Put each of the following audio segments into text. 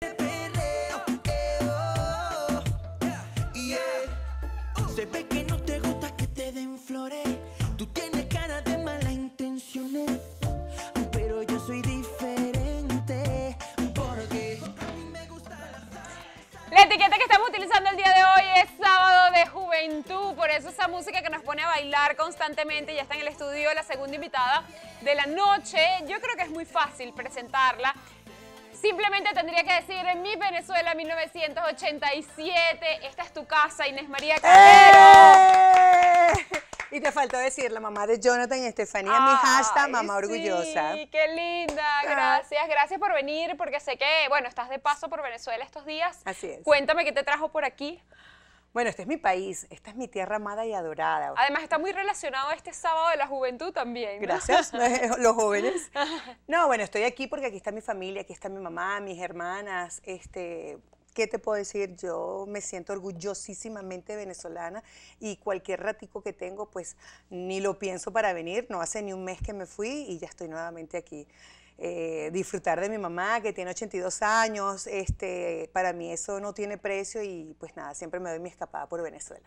la etiqueta que estamos utilizando el día de hoy es sábado de juventud. Por eso esa música que nos pone a bailar constantemente. Ya está en el estudio la segunda invitada de la noche. Yo creo que es muy fácil presentarla. Simplemente tendría que decir en mi Venezuela 1987, esta es tu casa, Inés María Cordero. ¡Eh! Y te faltó decir la mamá de Jonathan y Estefanía, mi hashtag mamá orgullosa. Sí, qué linda. Ah. Gracias, gracias por venir, porque sé que, bueno, estás de paso por Venezuela estos días. Así es. Cuéntame qué te trajo por aquí bueno, este es mi país, esta es mi tierra amada y adorada. Además está muy relacionado a este sábado de la juventud también. Gracias, los jóvenes. No, bueno, estoy aquí porque aquí está mi familia, aquí está mi mamá, mis hermanas, este, ¿qué te puedo decir? Yo me siento orgullosísimamente venezolana y cualquier ratico que tengo, pues ni lo pienso para venir. No hace ni un mes que me fui y ya estoy nuevamente aquí. Eh, disfrutar de mi mamá que tiene 82 años, este, para mí eso no tiene precio y pues nada, siempre me doy mi escapada por Venezuela.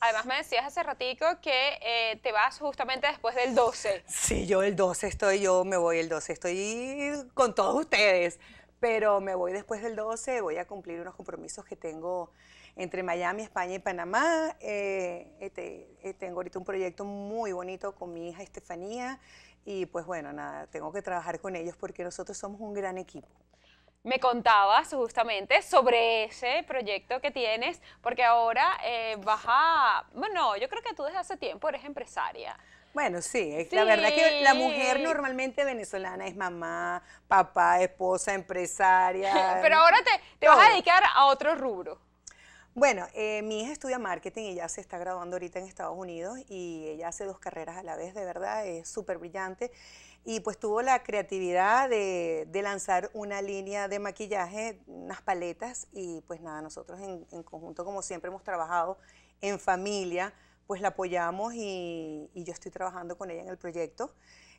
Además me decías hace ratico que eh, te vas justamente después del 12. Sí, yo el 12 estoy, yo me voy el 12, estoy con todos ustedes, pero me voy después del 12, voy a cumplir unos compromisos que tengo entre Miami, España y Panamá. Eh, este, tengo ahorita un proyecto muy bonito con mi hija Estefanía. Y pues bueno, nada, tengo que trabajar con ellos porque nosotros somos un gran equipo. Me contabas justamente sobre ese proyecto que tienes, porque ahora eh, vas a... Bueno, yo creo que tú desde hace tiempo eres empresaria. Bueno, sí, la verdad que la mujer normalmente venezolana es mamá, papá, esposa, empresaria. Pero ahora te vas a dedicar a otro rubro. Bueno, eh, mi hija estudia marketing y ya se está graduando ahorita en Estados Unidos y ella hace dos carreras a la vez, de verdad, es súper brillante. Y pues tuvo la creatividad de, lanzar una línea de maquillaje, unas paletas y pues nada, nosotros en, conjunto, como siempre hemos trabajado en familia, pues la apoyamos y, yo estoy trabajando con ella en el proyecto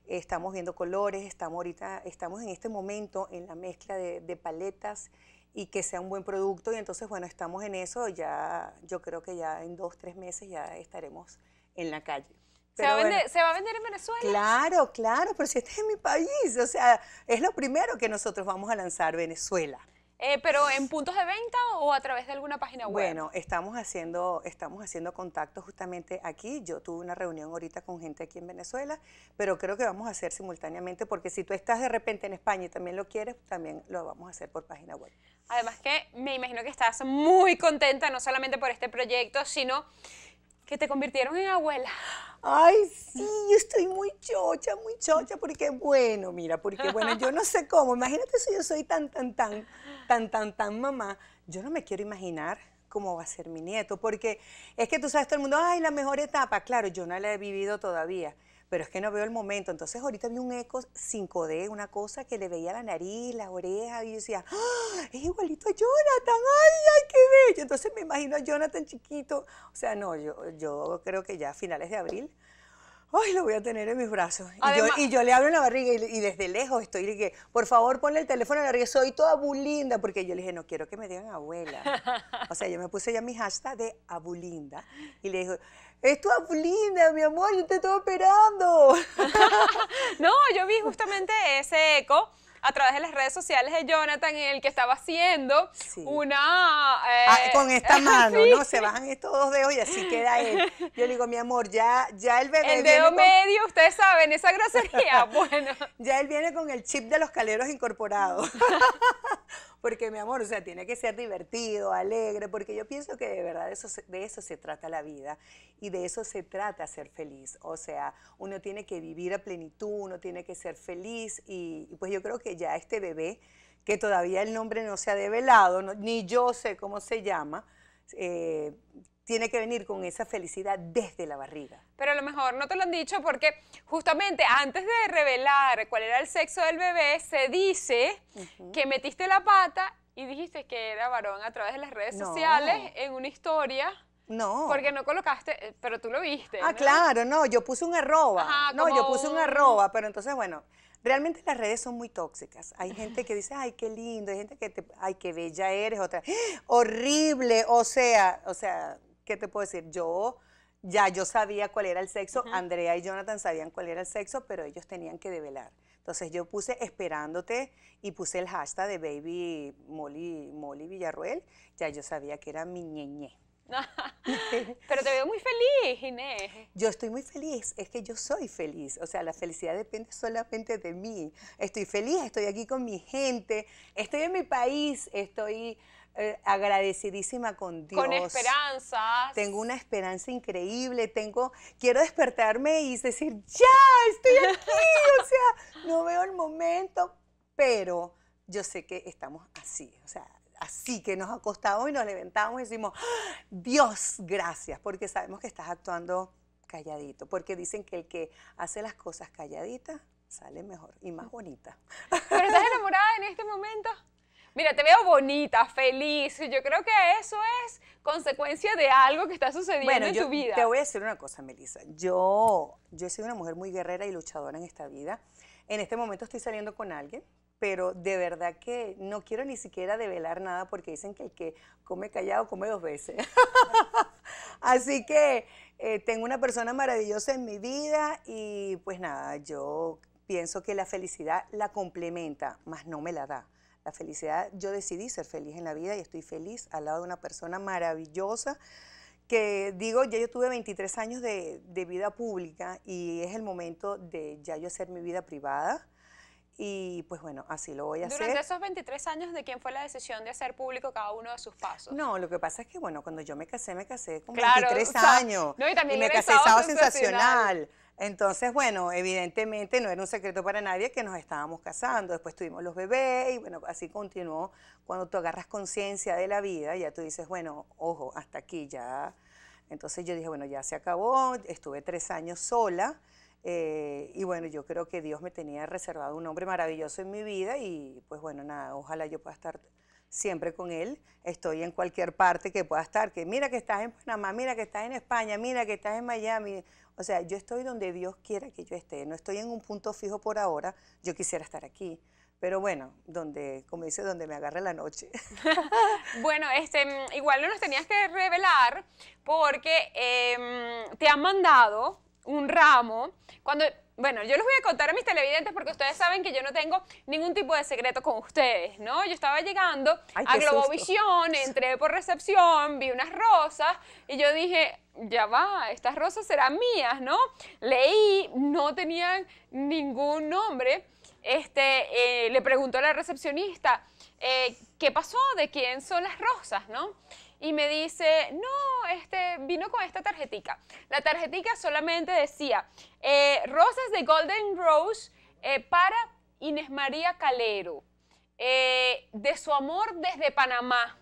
estamos viendo colores, estamos ahorita, estamos en este momento en la mezcla de, de, paletas y que sea un buen producto. Y entonces, bueno, estamos en eso. Ya, yo creo que ya en dos, tres meses ya estaremos en la calle. ¿Se va, ¿Se va, a vender, en Venezuela? Claro, claro, pero si este es mi país, o sea, es lo primero que nosotros vamos a lanzar, Venezuela. Eh, pero en puntos de venta o a través de alguna página web. Bueno, estamos haciendo, estamos haciendo contactos justamente aquí. Yo tuve una reunión ahorita con gente aquí en Venezuela, pero creo que vamos a hacer simultáneamente porque si tú estás de repente en España y también lo quieres, también lo vamos a hacer por página web. Además que me imagino que estás muy contenta no solamente por este proyecto, sino que te convirtieron en abuela. Ay, sí, yo estoy muy chocha, muy chocha, porque bueno, mira, porque bueno, yo no sé cómo, imagínate si yo soy tan, tan, tan tan, tan, tan mamá, yo no me quiero imaginar cómo va a ser mi nieto, porque es que tú sabes, todo el mundo, ay, la mejor etapa, claro, yo no la he vivido todavía, pero es que no veo el momento. Entonces ahorita vi un eco 5D, una cosa que le veía la nariz, la oreja, y yo decía, ¡Ah! es igualito a Jonathan, ay, ay, qué bello. Entonces me imagino a Jonathan chiquito. O sea, no, yo, yo creo que ya a finales de abril ay, lo voy a tener en mis brazos. y, yo, le hablo le la barriga y, desde lejos estoy, le dije, por favor, ponle el teléfono en la barriga, soy toda abulinda, porque yo le dije, no quiero que me digan abuela. o sea, yo me puse ya mi hashtag de abulinda y le digo, es tu abulinda, mi amor, yo te estoy esperando. no, yo vi justamente ese eco a través de las redes sociales de Jonathan en el que estaba haciendo una... Ah, eh, con esta mano, ¿no? Se bajan estos dos dedos y así queda él. Yo le digo, mi amor, ya, ya el bebé... El dedo medio, ustedes saben, esa grosería, bueno. ya él viene con el chip de los caleros incorporado. Porque, mi amor, o sea, tiene que ser divertido, alegre, porque yo pienso que de verdad eso, de eso se trata la vida y de eso se trata ser feliz. O sea, uno tiene que vivir a plenitud, uno tiene que ser feliz y, pues yo creo que ya este bebé, que todavía el nombre no se ha develado, ni yo sé cómo se llama, eh, tiene que venir con esa felicidad desde la barriga. Pero a lo mejor no te lo han dicho porque justamente antes de revelar cuál era el sexo del bebé, se dice que metiste la pata y dijiste que era varón a través de las redes sociales en una historia. No. Porque no colocaste, eh, pero tú lo viste. Ah, claro, no, yo puse un arroba. no, yo puse un arroba, pero entonces, bueno, Realmente las redes son muy tóxicas. Hay gente que dice, ay, qué lindo, hay gente que te, ay, qué bella eres, otra, horrible, o sea, o sea, ¿qué te puedo decir? Yo ya yo sabía cuál era el sexo, Andrea y Jonathan sabían cuál era el sexo, pero ellos tenían que develar. Entonces yo puse esperándote y puse el hashtag de baby Molly, Molly Villarruel, ya yo sabía que era mi ñeñe. Pero te veo muy feliz, Inés. Yo estoy muy feliz, es que yo soy feliz. O sea, la felicidad depende solamente de mí. Estoy feliz, estoy aquí con mi gente, estoy en mi país, estoy eh, agradecidísima con Dios. Con esperanzas. Tengo una esperanza increíble, tengo, quiero despertarme y decir, ya, estoy aquí, o sea, no veo el momento, pero yo sé que estamos así, o sea, así que nos acostamos y nos levantamos y decimos, ¡Ah! Dios, gracias, porque sabemos que estás actuando calladito, porque dicen que el que hace las cosas calladitas sale mejor y más bonita. ¿Pero estás enamorada en este momento? Mira, te veo bonita, feliz. Yo creo que eso es consecuencia de algo que está sucediendo en tu vida. Te voy a decir una cosa, Melissa. Yo, yo he sido una mujer muy guerrera y luchadora en esta vida. En este momento estoy saliendo con alguien pero de verdad que no quiero ni siquiera develar nada porque dicen que el que come callado come dos veces. Así que eh, tengo una persona maravillosa en mi vida y pues nada, yo pienso que la felicidad la complementa, más no me la da. La felicidad, yo decidí ser feliz en la vida y estoy feliz al lado de una persona maravillosa que digo, ya yo tuve 23 años de, de vida pública y es el momento de ya yo hacer mi vida privada y pues bueno, así lo voy a hacer. Durante esos 23 años, ¿de quién fue la decisión de hacer público cada uno de sus pasos? No, lo que pasa es que, bueno, cuando yo me casé, me casé con 23 años. y, también me casé estaba sensacional. Entonces, bueno, evidentemente no era un secreto para nadie que nos estábamos casando. Después tuvimos los bebés y bueno, así continuó. Cuando tú agarras conciencia de la vida, ya tú dices, bueno, ojo, hasta aquí ya. Entonces yo dije, bueno, ya se acabó. Estuve tres años sola. Eh, y bueno, yo creo que Dios me tenía reservado un hombre maravilloso en mi vida y pues bueno, nada, ojalá yo pueda estar siempre con él. Estoy en cualquier parte que pueda estar, que mira que estás en Panamá, mira que estás en España, mira que estás en Miami. O sea, yo estoy donde Dios quiera que yo esté. No estoy en un punto fijo por ahora. Yo quisiera estar aquí. Pero bueno, donde, como dice, donde me agarre la noche. bueno, este, igual no nos tenías que revelar porque em, te han mandado un ramo, cuando bueno, yo les voy a contar a mis televidentes porque ustedes saben que yo no tengo ningún tipo de secreto con ustedes, ¿no? Yo estaba llegando a Globovisión, entré por recepción, vi unas rosas y yo dije, ya va, estas rosas serán mías, ¿no? Leí, no tenían ningún nombre. Este, eh, le preguntó a la recepcionista, eh, ¿qué pasó? ¿De quién son las rosas, no? y me dice, no, este vino con esta tarjetica. La tarjetica solamente decía, eh, rosas de Golden Rose eh, para Inés María Calero, eh, de su amor desde Panamá.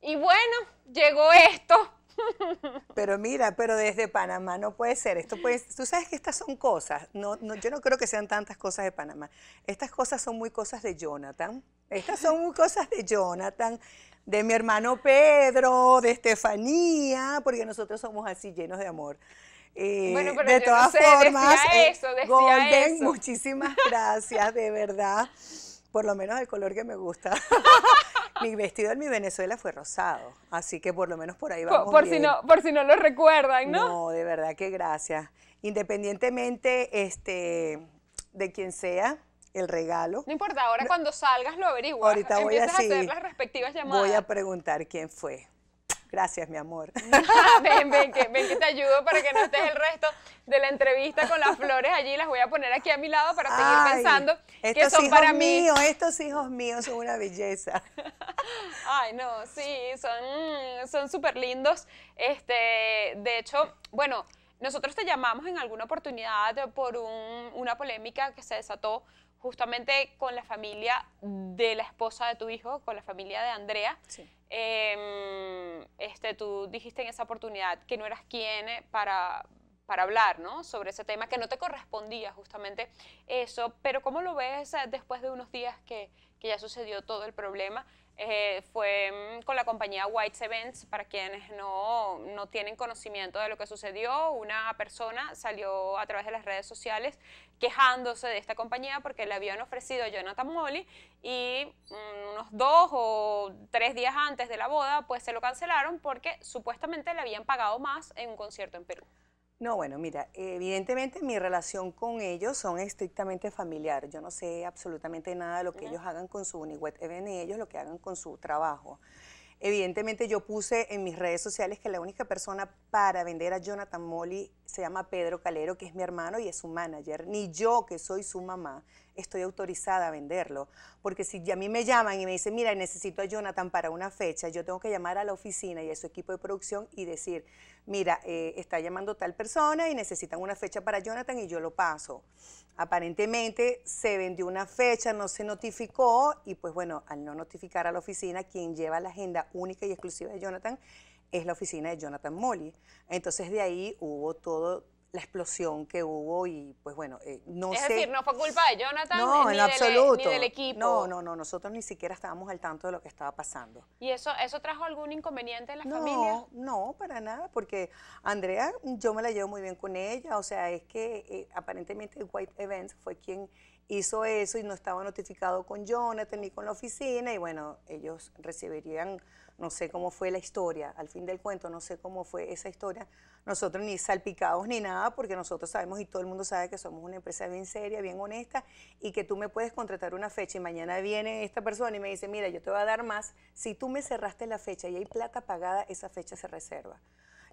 Y bueno, llegó esto. Pero mira, pero desde Panamá no puede ser. Esto tú sabes que estas son cosas. No, yo no creo que sean tantas cosas de Panamá. Estas cosas son muy cosas de Jonathan. Estas son muy cosas de Jonathan de mi hermano Pedro, de Estefanía, porque nosotros somos así llenos de amor. Eh, bueno, pero de todas formas, eh, eso, Golden, muchísimas gracias, de verdad. Por lo menos el color que me gusta. mi vestido en mi Venezuela fue rosado, así que por lo menos por ahí vamos. Por, si no, por si no lo recuerdan, ¿no? No, de verdad que gracias. Independientemente este, de quien sea, el regalo. No importa, ahora cuando salgas lo averiguas. Ahorita voy a, hacer las respectivas llamadas. Voy a preguntar quién fue. Gracias, mi amor. ven, ven que, ven que te ayudo para que no estés el resto de la entrevista con las flores allí. Las voy a poner aquí a mi lado para seguir pensando que son para mí. estos hijos míos son una belleza. Ay, no, sí, son son súper lindos. Este, de hecho, bueno, nosotros te llamamos en alguna oportunidad por una polémica que se desató justamente con la familia de la esposa de tu hijo, con la familia de Andrea. Em, este, tú dijiste en esa oportunidad que no eras quien para, para hablar sobre ese tema, que no te correspondía justamente eso, pero ¿cómo lo ves eh, después de unos días que, ya sucedió todo el problema? Eh, fue mm, con la compañía White Events, para quienes no, no, tienen conocimiento de lo que sucedió, una persona salió a través de las redes sociales quejándose de esta compañía porque le habían ofrecido a Jonathan Molly y mm, unos dos o tres días antes de la boda pues se lo cancelaron porque supuestamente le habían pagado más en un concierto en Perú. No, bueno, mira, evidentemente mi relación con ellos son estrictamente familiar. Yo no sé absolutamente nada de lo que ellos hagan con su Uniwet event ellos lo que hagan con su trabajo. Evidentemente yo puse en mis redes sociales que la única persona para vender a Jonathan Molly se llama Pedro Calero, que es mi hermano y es su manager, ni yo que soy su mamá estoy autorizada a venderlo. Porque si a mí me llaman y me dicen, mira, necesito a Jonathan para una fecha, yo tengo que llamar a la oficina y a su equipo de producción y decir, mira, eh, está llamando tal persona y necesitan una fecha para Jonathan y yo lo paso. Aparentemente se vendió una fecha, no se notificó y pues bueno, al no notificar a la oficina, quien lleva la agenda única y exclusiva de Jonathan es la oficina de Jonathan Molly. Entonces de ahí hubo todo, la explosión que hubo y pues bueno, eh, no es sé... Es decir, no fue culpa de Jonathan ni, del, e- absoluto. ni del equipo. No, no, no, nosotros ni siquiera estábamos al tanto de lo que estaba pasando. ¿Y eso, eso trajo algún inconveniente en la no, familia? No, para nada, porque Andrea, yo me la llevo muy bien con ella, o sea, es que eh, aparentemente White Events fue quien hizo eso y no estaba notificado con Jonathan ni con la oficina y bueno, ellos recibirían no sé cómo fue la historia, al fin del cuento, no sé cómo fue esa historia. Nosotros ni salpicados ni nada, porque nosotros sabemos y todo el mundo sabe que somos una empresa bien seria, bien honesta, y que tú me puedes contratar una fecha y mañana viene esta persona y me dice, mira, yo te voy a dar más. Si tú me cerraste la fecha y hay plata pagada, esa fecha se reserva.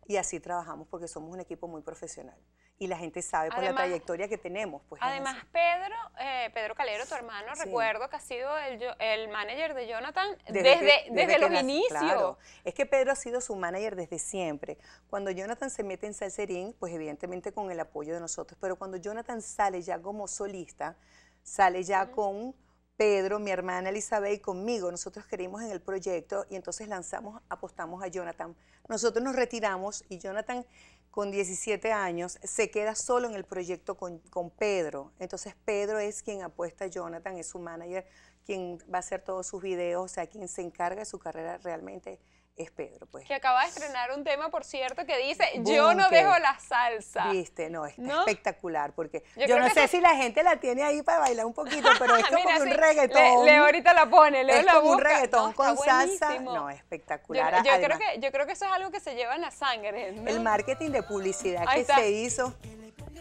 Y así trabajamos porque somos un equipo muy profesional y la gente sabe por pues, la trayectoria que tenemos. Pues, además, Pedro, eh, Pedro Calero, tu hermano, recuerdo que ha sido el, el manager de Jonathan desde, desde, los inicios. Es que Pedro ha sido su manager desde siempre. Cuando Jonathan se mete en Salserín, pues evidentemente con el apoyo de nosotros, pero cuando Jonathan sale ya como solista, sale ya con... Pedro, mi hermana Elizabeth y conmigo, nosotros creímos en el proyecto y entonces lanzamos, apostamos a Jonathan. Nosotros nos retiramos y Jonathan con 17 años, se queda solo en el proyecto con, con, Pedro. Entonces Pedro es quien apuesta a Jonathan, es su manager, quien va a hacer todos sus videos, o sea, quien se encarga de su carrera realmente es Pedro. Pues. Que acaba de estrenar un tema, por cierto, que dice, yo no dejo la salsa. Viste, no, es espectacular, porque yo, no sé si la gente la tiene ahí para bailar un poquito, pero es como un reggaetón. le ahorita la pone, le es la como un reggaetón con salsa. No, espectacular. Yo, creo que, yo creo que eso es algo que se lleva en la sangre. El marketing de publicidad que se hizo.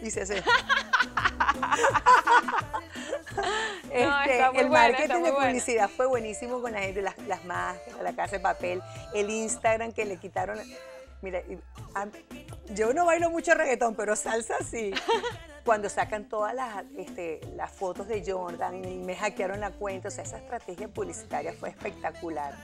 Dice se este, el marketing de publicidad fue buenísimo con la gente, las, las máscaras, la casa de papel, el Instagram que le quitaron. Mira, yo no bailo mucho reggaetón, pero salsa sí. Cuando sacan todas las, este, las fotos de Jordan y me hackearon la cuenta, o sea, esa estrategia publicitaria fue espectacular.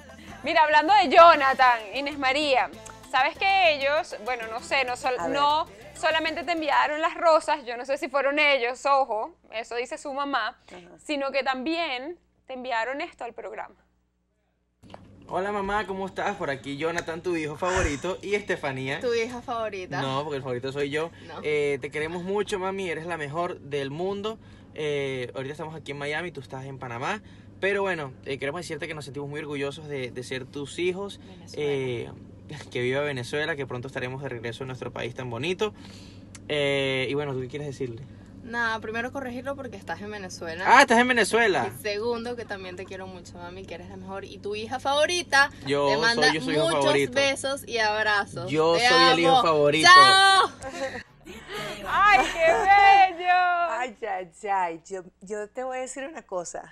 Mira, hablando de Jonathan, Inés María, Sabes que ellos, bueno, no sé, no, solamente te enviaron las rosas, yo no sé si fueron ellos, ojo, eso dice su mamá, sino que también te enviaron esto al programa. Hola mamá, ¿cómo estás? Por aquí Jonathan, tu hijo favorito, y Estefanía. Tu hija favorita. No, porque el favorito soy yo. Eh, te queremos mucho, mami, eres la mejor del mundo. Eh, ahorita estamos aquí en Miami, tú estás en Panamá. Pero bueno, eh, queremos decirte que nos sentimos muy orgullosos de, ser tus hijos. que viva Venezuela, que pronto estaremos de regreso en nuestro país tan bonito. Eh, y bueno, ¿tú qué quieres decirle? Nada, primero corregirlo porque estás en Venezuela. Ah, estás en Venezuela. Y segundo, que también te quiero mucho, mami, que eres la mejor. Y tu hija favorita yo te manda soy, yo soy muchos besos y abrazos. Yo soy el hijo favorito. ¡Chao! ¡Ay, qué bello! Ay, ay, ay. Yo, te voy a decir una cosa.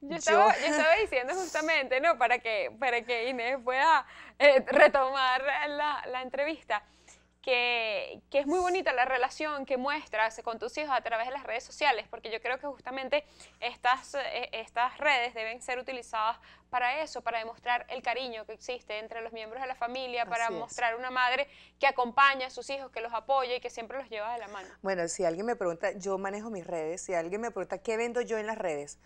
Yo estaba, yo... estaba, diciendo justamente, ¿no? Para que, para que Inés pueda eh, retomar la, la entrevista, que, que, es muy bonita la relación que muestras con tus hijos a través de las redes sociales, porque yo creo que justamente estas, eh, estas redes deben ser utilizadas para eso, para demostrar el cariño que existe entre los miembros de la familia, para mostrar una madre que acompaña a sus hijos, que los apoya y que siempre los lleva de la mano. Bueno, si alguien me pregunta, yo manejo mis redes, si alguien me pregunta qué vendo yo en las redes,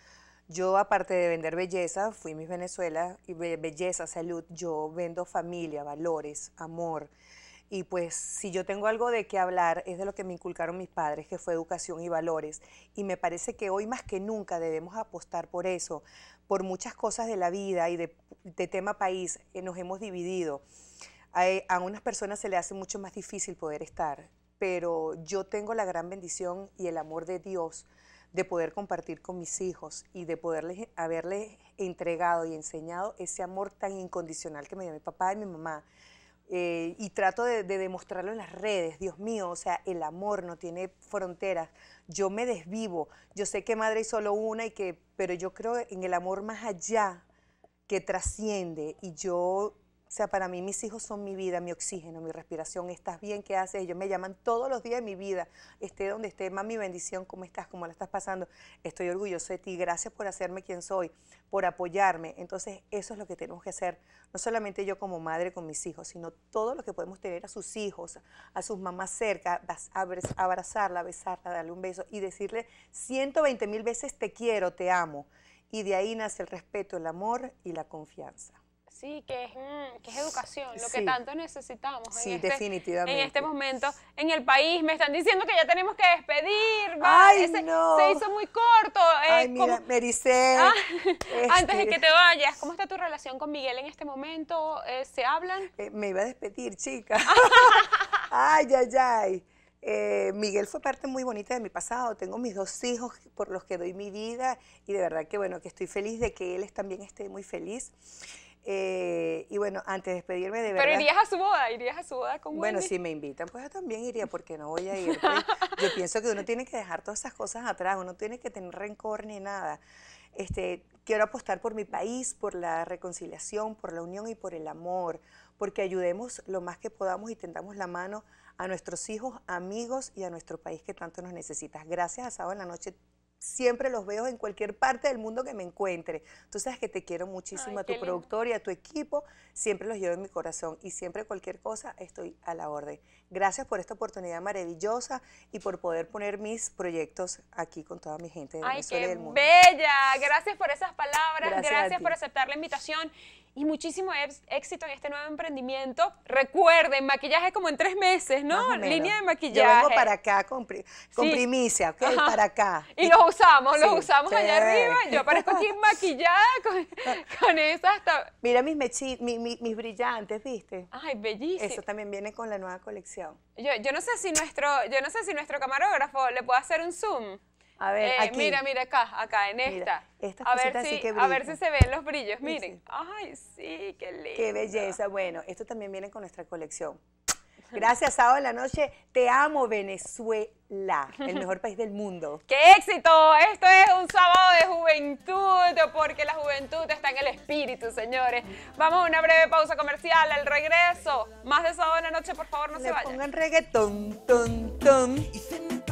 yo, aparte de vender belleza, fui mis Venezuela, y belleza, salud, yo vendo familia, valores, amor. Y pues si yo tengo algo de qué hablar es de lo que me inculcaron mis padres, que fue educación y valores. Y me parece que hoy más que nunca debemos apostar por eso, por muchas cosas de la vida y de, tema país eh, nos hemos dividido. A, a unas personas se le hace mucho más difícil poder estar, pero yo tengo la gran bendición y el amor de Dios de poder compartir con mis hijos y de poderles haberles entregado y enseñado ese amor tan incondicional que me dio mi papá y mi mamá. Eh, y trato de, demostrarlo en las redes, Dios mío, o sea, el amor no tiene fronteras, yo me desvivo, yo sé que madre es solo una, y que, pero yo creo en el amor más allá, que trasciende, y yo o sea, para mí mis hijos son mi vida, mi oxígeno, mi respiración. ¿Estás bien? ¿Qué haces? Ellos me llaman todos los días de mi vida. Esté donde esté, mami, bendición, ¿cómo estás? ¿Cómo la estás pasando? Estoy orgulloso de ti. Gracias por hacerme quien soy, por apoyarme. Entonces, eso es lo que tenemos que hacer. No solamente yo como madre con mis hijos, sino todos lo que podemos tener a sus hijos, a sus mamás cerca, abrazarla, besarla, darle un beso y decirle 120 mil veces te quiero, te amo. Y de ahí nace el respeto, el amor y la confianza. Sí, que es, mm, que es educación, lo que tanto necesitamos. Sí, este, en este, definitivamente. En este momento, en el país, me están diciendo que ya tenemos que despedir. Ay, no. Se hizo muy corto. Eh, Ay, mira, ah, este. Antes de que te vayas, ¿cómo está tu relación con Miguel en este momento? Eh, ¿Se hablan? Eh, me iba a despedir, chica. ay, ay, ay. Eh, Miguel fue parte muy bonita de mi pasado. Tengo mis dos hijos por los que doy mi vida y de verdad que bueno, que estoy feliz de que él también esté muy feliz. Eh, y bueno, antes de despedirme de verdad. Pero irías a su boda, irías a su boda con Bueno, si me invitan, pues yo también iría, porque no voy a ir. Pues, yo pienso que uno tiene que dejar todas esas cosas atrás, uno tiene que tener rencor ni nada. Este, quiero apostar por mi país, por la reconciliación, por la unión y por el amor, porque ayudemos lo más que podamos y tendamos la mano a nuestros hijos, amigos y a nuestro país que tanto nos necesitas. Gracias a Sábado en la Noche siempre los veo en cualquier parte del mundo que me encuentre. Tú sabes que te quiero muchísimo a tu productor y a tu equipo, siempre los llevo en mi corazón y siempre cualquier cosa estoy a la orden. Gracias por esta oportunidad maravillosa y por poder poner mis proyectos aquí con toda mi gente de Venezuela del mundo. Bella, gracias por esas palabras, gracias por aceptar la invitación y muchísimo éxito en este nuevo emprendimiento. Recuerden, maquillaje como en tres meses, ¿no? Línea de maquillaje. Yo vengo para acá con, primicia, Para acá. Y los usamos, los usamos allá arriba. Yo aparezco aquí maquillada con, con esas. Mira mis, mis brillantes, ¿viste? Ay, bellísimo. Eso también viene con la nueva colección. Yo, yo, no sé si nuestro, yo no sé si nuestro camarógrafo le puede hacer un zoom. A ver, eh, aquí. Mira, mira acá, acá, en esta. a ver, si, a ver si se ven los brillos, miren. Ay, sí, qué lindo. Qué belleza. Bueno, esto también viene con nuestra colección. Gracias, sábado en la noche. Te amo, Venezuela, el mejor país del mundo. ¡Qué éxito! Esto es un sábado de juventud, porque la juventud está en el espíritu, señores. Vamos a una breve pausa comercial, al regreso. Más de sábado en la noche, por favor, no se vayan. Pongan reggaetón, ton, ton.